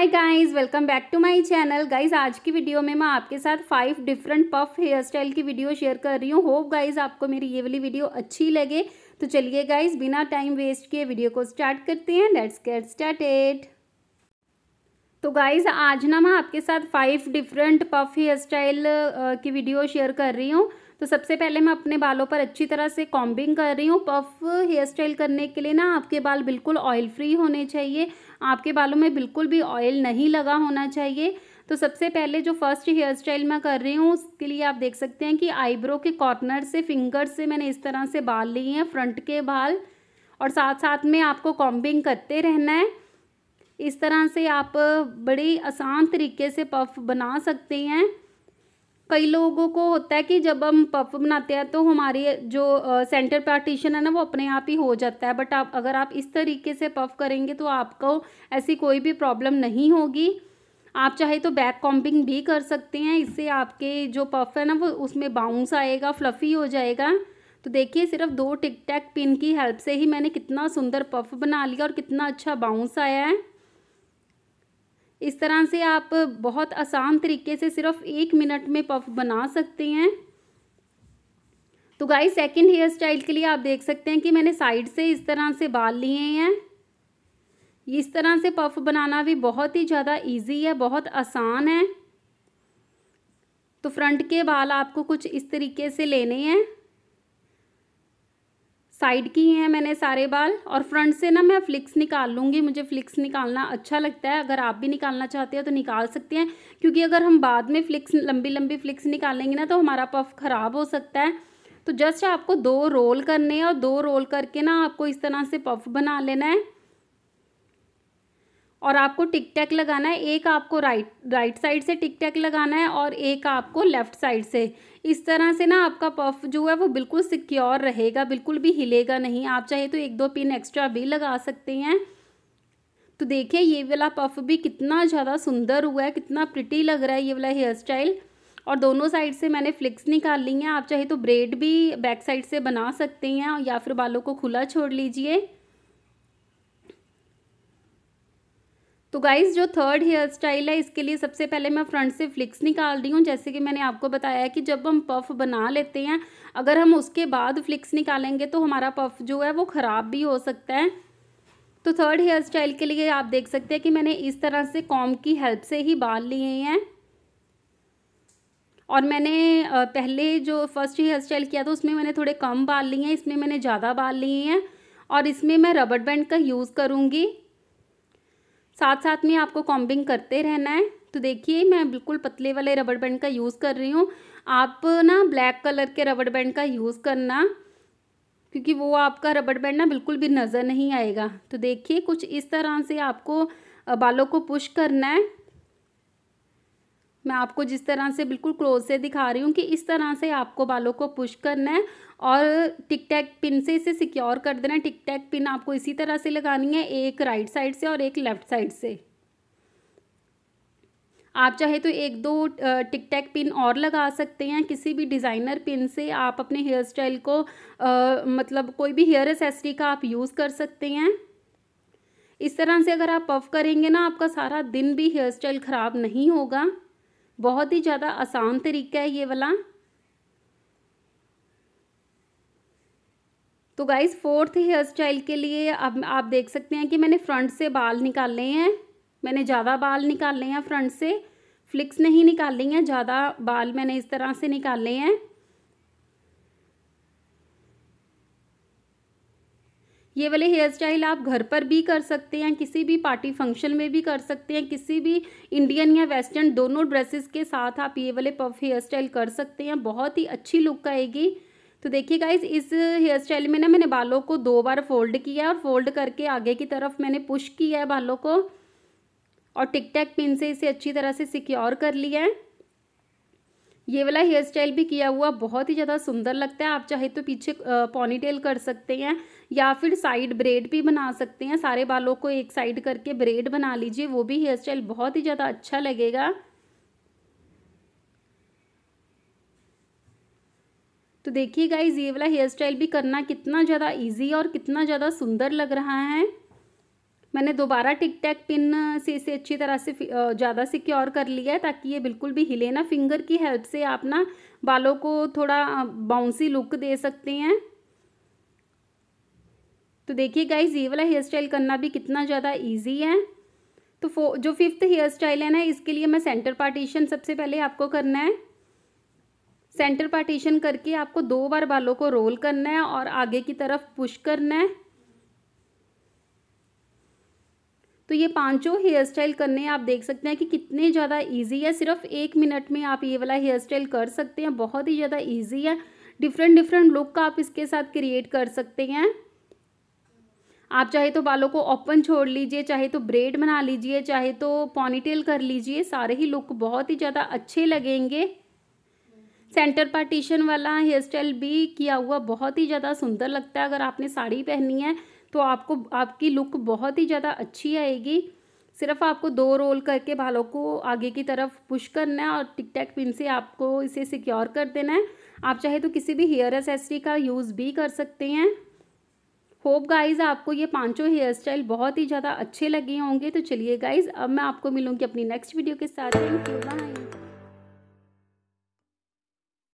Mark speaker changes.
Speaker 1: hi guys welcome back to my channel guys आज की video में मैं आपके साथ five different puff hair style की वीडियो शेयर कर रही हूँ होप गाइस आपको मेरी ये वाली वीडियो अच्छी लगे तो चलिए गाइस बिना टाइम वेस्ट किए वीडियो को स्टार्ट करते हैं लेट्स गेट स्टार्टेड तो गाइस आज ना मैं आपके साथ five different puff hair style की वीडियो शेयर कर रही हूँ तो सबसे पहले मैं अपने बालों पर अच्छी तरह से कॉम्बिंग कर रही हूँ पफ हेयर स्टाइल करने के लिए ना आपके बाल बिल्कुल ऑयल फ्री होने चाहिए आपके बालों में बिल्कुल भी ऑयल नहीं लगा होना चाहिए तो सबसे पहले जो फर्स्ट हेयर स्टाइल मैं कर रही हूँ उसके लिए आप देख सकते हैं कि आईब्रो के कॉर्नर से फिंगर से मैंने इस तरह से बाल लिए हैं फ्रंट के बाल और साथ साथ में आपको कॉम्बिंग करते रहना है इस तरह से आप बड़ी आसान तरीके से पफ बना सकते हैं कई लोगों को होता है कि जब हम पफ बनाते हैं तो हमारी जो सेंटर पार्टीशन है ना वो अपने आप ही हो जाता है बट आप अगर आप इस तरीके से पफ करेंगे तो आपको ऐसी कोई भी प्रॉब्लम नहीं होगी आप चाहे तो बैक कॉम्पिंग भी कर सकते हैं इससे आपके जो पफ है ना वो उसमें बाउंस आएगा फ्लफ़ी हो जाएगा तो देखिए सिर्फ दो टिक टैक पिन की हेल्प से ही मैंने कितना सुंदर पफ बना लिया और कितना अच्छा बाउंस आया है इस तरह से आप बहुत आसान तरीके से सिर्फ एक मिनट में पफ बना सकते हैं तो गाइस सेकंड हेयर स्टाइल के लिए आप देख सकते हैं कि मैंने साइड से इस तरह से बाल लिए हैं इस तरह से पफ बनाना भी बहुत ही ज़्यादा इजी है बहुत आसान है तो फ्रंट के बाल आपको कुछ इस तरीके से लेने हैं साइड की हैं मैंने सारे बाल और फ्रंट से ना मैं फ्लिक्स निकाल लूँगी मुझे फ्लिक्स निकालना अच्छा लगता है अगर आप भी निकालना चाहते हो तो निकाल सकते हैं क्योंकि अगर हम बाद में फ्लिक्स लंबी लंबी फ्लिक्स निकालेंगे ना तो हमारा पफ ख़राब हो सकता है तो जस्ट आपको दो रोल करने हैं और दो रोल करके ना आपको इस तरह से पफ बना लेना है और आपको टिक टैक लगाना है एक आपको राइट राइट साइड से टिक टैक लगाना है और एक आपको लेफ़्ट साइड से इस तरह से ना आपका पफ जो है वो बिल्कुल सिक्योर रहेगा बिल्कुल भी हिलेगा नहीं आप चाहे तो एक दो पिन एक्स्ट्रा भी लगा सकते हैं तो देखिए ये वाला पफ भी कितना ज़्यादा सुंदर हुआ है कितना प्रिटी लग रहा है ये वाला हेयर स्टाइल और दोनों साइड से मैंने फ्लिक्स निकाल ली हैं आप चाहे तो ब्रेड भी बैक साइड से बना सकते हैं या फिर बालों को खुला छोड़ लीजिए तो गाइज़ जो थर्ड हेयर स्टाइल है इसके लिए सबसे पहले मैं फ्रंट से फ्लिक्स निकाल रही हूँ जैसे कि मैंने आपको बताया कि जब हम पफ बना लेते हैं अगर हम उसके बाद फ्लिक्स निकालेंगे तो हमारा पफ जो है वो ख़राब भी हो सकता है तो थर्ड हेयर स्टाइल के लिए आप देख सकते हैं कि मैंने इस तरह से कॉम की हेल्प से ही बाल लिए हैं और मैंने पहले जो फर्स्ट हेयर स्टाइल किया था उसमें मैंने थोड़े कम बाल लिए हैं इसमें मैंने ज़्यादा बाल लिए हैं और इसमें मैं रबड़ बैंड का यूज़ करूँगी साथ साथ में आपको कॉम्बिंग करते रहना है तो देखिए मैं बिल्कुल पतले वाले रबड़ बैंड का यूज़ कर रही हूँ आप ना ब्लैक कलर के रबड़ बैंड का यूज़ करना क्योंकि वो आपका रबड़ बैंड ना बिल्कुल भी नज़र नहीं आएगा तो देखिए कुछ इस तरह से आपको बालों को पुश करना है मैं आपको जिस तरह से बिल्कुल क्लोज से दिखा रही हूँ कि इस तरह से आपको बालों को पुश करना है और टिक टैक पिन से इसे सिक्योर कर देना है टिक टैक पिन आपको इसी तरह से लगानी है एक राइट साइड से और एक लेफ़्ट साइड से आप चाहे तो एक दो टिक टैक पिन और लगा सकते हैं किसी भी डिज़ाइनर पिन से आप अपने हेयर स्टाइल को आ, मतलब कोई भी हेयर एसेसरी का आप यूज़ कर सकते हैं इस तरह से अगर आप पफ करेंगे ना आपका सारा दिन भी हेयर स्टाइल ख़राब नहीं होगा बहुत ही ज़्यादा आसान तरीका है ये वाला तो गाइज फोर्थ हेयर स्टाइल के लिए अब आप देख सकते हैं कि मैंने फ्रंट से बाल निकाले हैं मैंने ज़्यादा बाल निकाले हैं फ्रंट से फ्लिक्स नहीं निकाली हैं ज़्यादा बाल मैंने इस तरह से निकाले हैं ये वाले हेयर स्टाइल आप घर पर भी कर सकते हैं किसी भी पार्टी फंक्शन में भी कर सकते हैं किसी भी इंडियन या वेस्टर्न दोनों ड्रेसेस के साथ आप ये वाले पफ हेयर स्टाइल कर सकते हैं बहुत ही अच्छी लुक आएगी तो देखिए गाइज इस हेयर स्टाइल में ना मैंने बालों को दो बार फोल्ड किया और फोल्ड करके आगे की तरफ मैंने पुश किया है बालों को और टिक टैक पिन से इसे अच्छी तरह से सिक्योर कर लिया है ये वाला हेयर स्टाइल भी किया हुआ बहुत ही ज़्यादा सुंदर लगता है आप चाहे तो पीछे पॉनीटेल कर सकते हैं या फिर साइड ब्रेड भी बना सकते हैं सारे बालों को एक साइड करके ब्रेड बना लीजिए वो भी हेयर स्टाइल बहुत ही ज़्यादा अच्छा लगेगा तो देखिए गाइज ये वाला हेयर स्टाइल भी करना कितना ज़्यादा इजी और कितना ज़्यादा सुंदर लग रहा है मैंने दोबारा टिक टैक पिन से इसे अच्छी तरह से ज़्यादा सिक्योर कर लिया है ताकि ये बिल्कुल भी हिले ना फिंगर की हेल्प से आप ना बालों को थोड़ा बाउंसी लुक दे सकते हैं तो देखिए गाइज ये वाला हेयर स्टाइल करना भी कितना ज़्यादा ईजी है तो फो जो फिफ्थ हेयर स्टाइल है ना इसके लिए मैं सेंटर पार्टीशन सबसे पहले आपको करना है सेंटर पार्टीशन करके आपको दो बार बालों को रोल करना है और आगे की तरफ पुश करना है तो ये पांचों हेयर स्टाइल करने आप देख सकते हैं कि कितने ज़्यादा इजी है सिर्फ एक मिनट में आप ये वाला हेयर स्टाइल कर सकते हैं बहुत ही ज़्यादा इजी है डिफरेंट डिफरेंट लुक का आप इसके साथ क्रिएट कर सकते हैं आप चाहे तो बालों को ओपन छोड़ लीजिए चाहे तो ब्रेड बना लीजिए चाहे तो पॉनीटेल कर लीजिए सारे ही लुक बहुत ही ज़्यादा अच्छे लगेंगे सेंटर पार्टीशन वाला हेयर स्टाइल भी किया हुआ बहुत ही ज़्यादा सुंदर लगता है अगर आपने साड़ी पहनी है तो आपको आपकी लुक बहुत ही ज़्यादा अच्छी आएगी सिर्फ आपको दो रोल करके बालों को आगे की तरफ पुश करना है और टिक टैक पिन से आपको इसे सिक्योर कर देना है आप चाहे तो किसी भी हेयर एसेसरी का यूज़ भी कर सकते हैं होप गाइज़ आपको ये पांचों हेयर स्टाइल बहुत ही ज़्यादा अच्छे लगे होंगे तो चलिए गाइज़ अब मैं आपको मिलूँगी अपनी नेक्स्ट वीडियो के साथ थैंक यू बाई